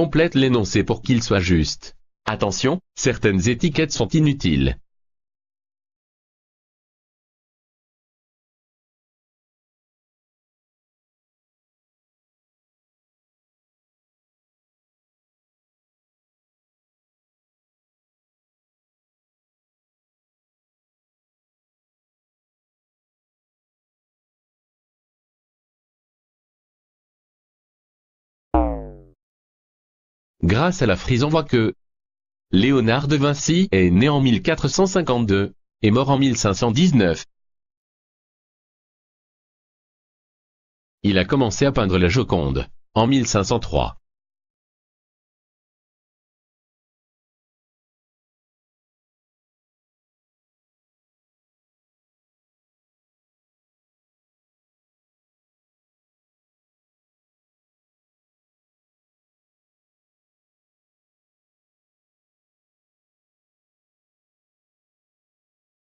complète l'énoncé pour qu'il soit juste. Attention, certaines étiquettes sont inutiles. Grâce à la frise on voit que Léonard de Vinci est né en 1452 et mort en 1519. Il a commencé à peindre la Joconde en 1503.